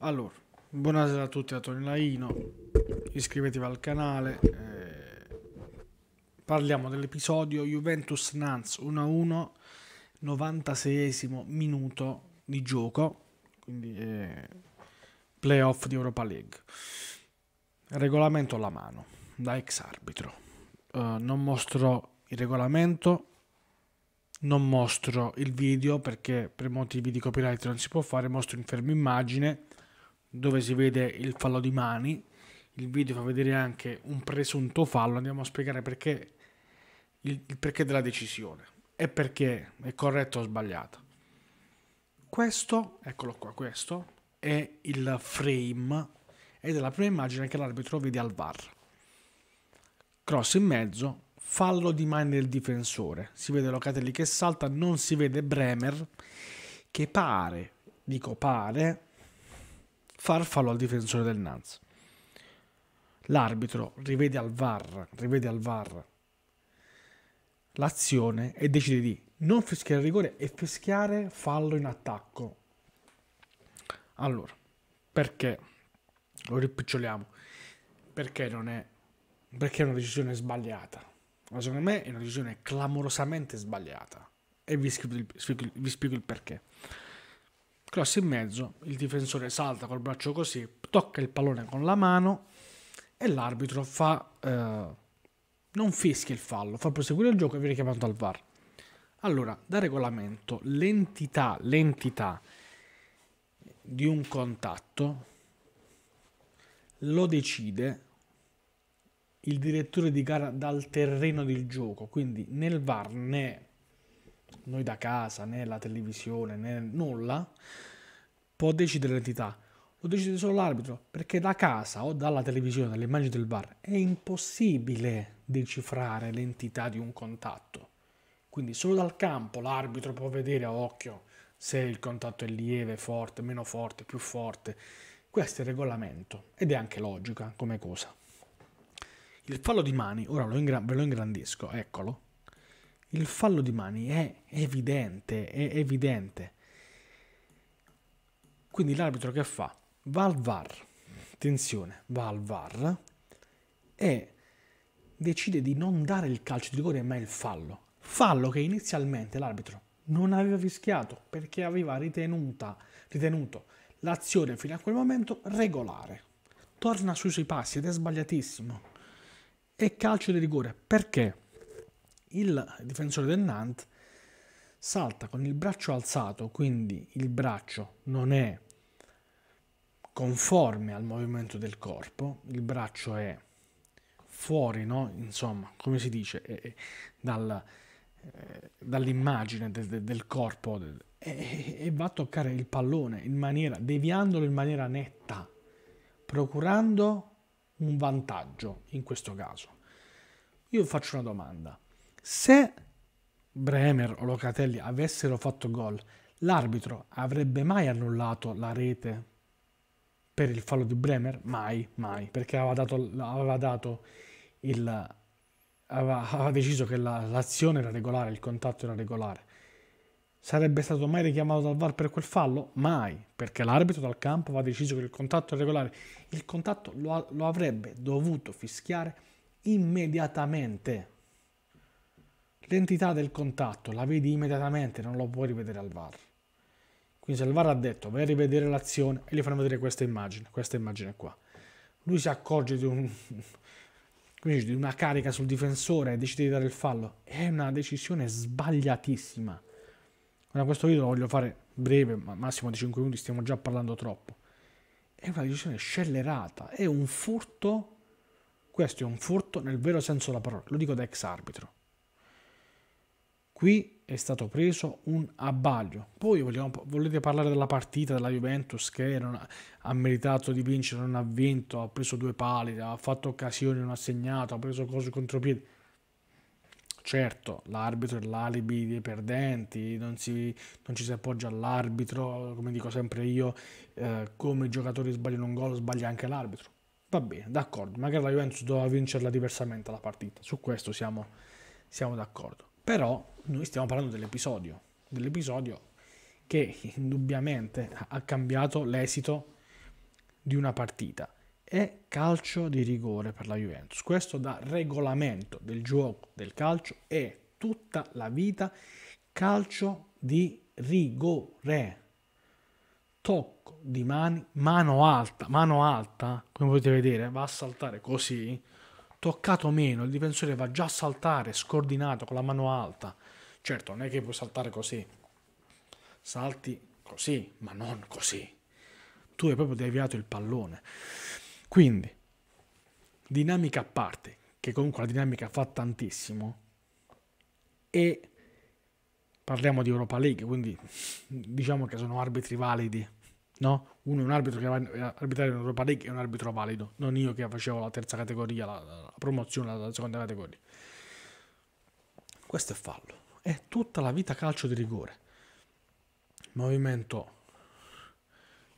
Allora, buonasera a tutti da Tonino Laino, iscrivetevi al canale, eh, parliamo dell'episodio Juventus Nanz 1-1, 96 minuto di gioco, quindi eh, playoff di Europa League. Regolamento alla mano, da ex arbitro. Uh, eh, non mostro il regolamento, non mostro il video perché per motivi di copyright non si può fare, mostro in fermo immagine dove si vede il fallo di mani. Il video fa vedere anche un presunto fallo. Andiamo a spiegare perché il, il perché della decisione e perché è corretto o sbagliato. Questo, eccolo qua, questo è il frame ed è la prima immagine che l'arbitro vede al VAR. Cross in mezzo, fallo di mani del difensore. Si vede Locatelli che salta, non si vede Bremer che pare, dico pare, farfallo al difensore del Nanz. L'arbitro rivede al VAR, rivede al VAR l'azione e decide di non fischiare il rigore e fischiare fallo in attacco. Allora, perché lo ripiccioliamo? Perché non è perché è una decisione sbagliata. Ma secondo me è una decisione clamorosamente sbagliata. E vi, scrivo, vi spiego il perché cross in mezzo, il difensore salta col braccio così, tocca il pallone con la mano e l'arbitro fa... Eh, non fischia il fallo, fa proseguire il gioco e viene chiamato al VAR. Allora, da regolamento, l'entità, l'entità di un contatto lo decide il direttore di gara dal terreno del gioco, quindi nel VAR né noi da casa, né la televisione, né nulla, può decidere l'entità. Lo decide solo l'arbitro, perché da casa o dalla televisione, dalle immagini del bar, è impossibile decifrare l'entità di un contatto. Quindi solo dal campo l'arbitro può vedere a occhio se il contatto è lieve, forte, meno forte, più forte. Questo è il regolamento ed è anche logica come cosa. Il fallo di mani, ora lo ve lo ingrandisco, eccolo il fallo di mani è evidente, è evidente. Quindi l'arbitro che fa? Va al VAR, attenzione, va al VAR e decide di non dare il calcio di rigore ma il fallo. Fallo che inizialmente l'arbitro non aveva fischiato perché aveva ritenuta, ritenuto l'azione fino a quel momento regolare. Torna sui suoi passi ed è sbagliatissimo. E calcio di rigore perché? il difensore del Nantes salta con il braccio alzato, quindi il braccio non è conforme al movimento del corpo, il braccio è fuori, no? insomma, come si dice, è, è, dal, eh, dall'immagine de, de, del corpo de, e, e, va a toccare il pallone in maniera, deviandolo in maniera netta, procurando un vantaggio in questo caso. Io faccio una domanda. Se Bremer o Locatelli avessero fatto gol, l'arbitro avrebbe mai annullato la rete per il fallo di Bremer? Mai, mai, perché aveva dato, aveva dato il, aveva, aveva deciso che la, l'azione era regolare, il contatto era regolare. Sarebbe stato mai richiamato dal VAR per quel fallo? Mai, perché l'arbitro dal campo aveva deciso che il contatto era regolare. Il contatto lo, lo avrebbe dovuto fischiare immediatamente l'entità del contatto la vedi immediatamente, non lo puoi rivedere al VAR. Quindi se il VAR ha detto vai a rivedere l'azione e gli fanno vedere questa immagine, questa immagine qua, lui si accorge di, un, di una carica sul difensore e decide di dare il fallo, è una decisione sbagliatissima. Ora questo video lo voglio fare breve, ma massimo di 5 minuti, stiamo già parlando troppo. È una decisione scellerata, è un furto, questo è un furto nel vero senso della parola, lo dico da ex arbitro Qui è stato preso un abbaglio. Poi vogliamo, volete parlare della partita della Juventus che ha, ha, meritato di vincere, non ha vinto, ha preso due pali, ha fatto occasioni, non ha segnato, ha preso cose contropiedi. Certo, l'arbitro è l'alibi dei perdenti, non, si, non ci si appoggia all'arbitro, come dico sempre io, eh, come i giocatori sbagliano un gol sbaglia anche l'arbitro. Va bene, d'accordo, magari la Juventus doveva vincerla diversamente la partita, su questo siamo, siamo d'accordo però noi stiamo parlando dell'episodio, dell'episodio che indubbiamente ha cambiato l'esito di una partita. È calcio di rigore per la Juventus. Questo da regolamento del gioco del calcio è tutta la vita calcio di rigore. Tocco di mani, mano alta, mano alta, come potete vedere, va a saltare così toccato meno, il difensore va già a saltare scordinato con la mano alta. Certo, non è che puoi saltare così. Salti così, ma non così. Tu hai proprio deviato il pallone. Quindi, dinamica a parte, che comunque la dinamica fa tantissimo, e parliamo di Europa League, quindi diciamo che sono arbitri validi No? Uno è un arbitro che va a eh, arbitrare in Europa League, è un arbitro valido, non io che facevo la terza categoria, la, la promozione alla seconda categoria. Questo è fallo. È tutta la vita calcio di rigore. Movimento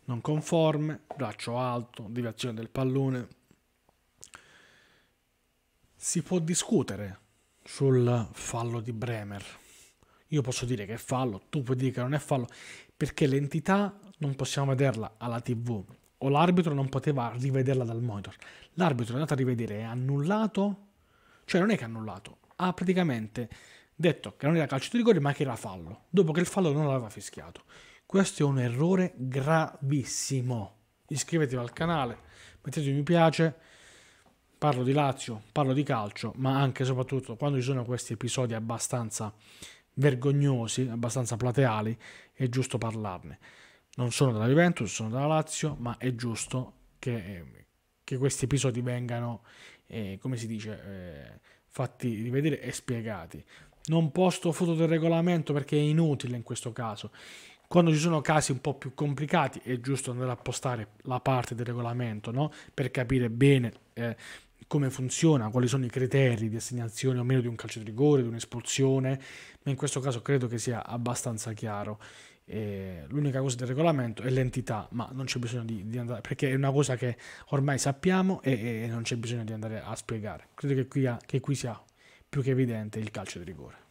non conforme, braccio alto, deviazione del pallone. Si può discutere sul fallo di Bremer. Io posso dire che è fallo, tu puoi dire che non è fallo, perché l'entità non possiamo vederla alla tv o l'arbitro non poteva rivederla dal monitor. L'arbitro è andato a rivedere e ha annullato, cioè non è che ha annullato, ha praticamente detto che non era calcio di rigore ma che era fallo, dopo che il fallo non l'aveva fischiato. Questo è un errore gravissimo. Iscrivetevi al canale, mettete mi piace, parlo di Lazio, parlo di calcio, ma anche e soprattutto quando ci sono questi episodi abbastanza vergognosi, abbastanza plateali, è giusto parlarne non sono della Juventus, sono della Lazio, ma è giusto che, che questi episodi vengano, eh, come si dice, eh, fatti rivedere e spiegati. Non posto foto del regolamento perché è inutile in questo caso. Quando ci sono casi un po' più complicati è giusto andare a postare la parte del regolamento no? per capire bene eh, come funziona, quali sono i criteri di assegnazione o meno di un calcio di rigore, di un'espulsione, ma in questo caso credo che sia abbastanza chiaro. Eh, l'unica cosa del regolamento è l'entità, ma non c'è bisogno di, di, andare, perché è una cosa che ormai sappiamo e, e non c'è bisogno di andare a spiegare. Credo che qui, ha, che qui sia più che evidente il calcio di rigore.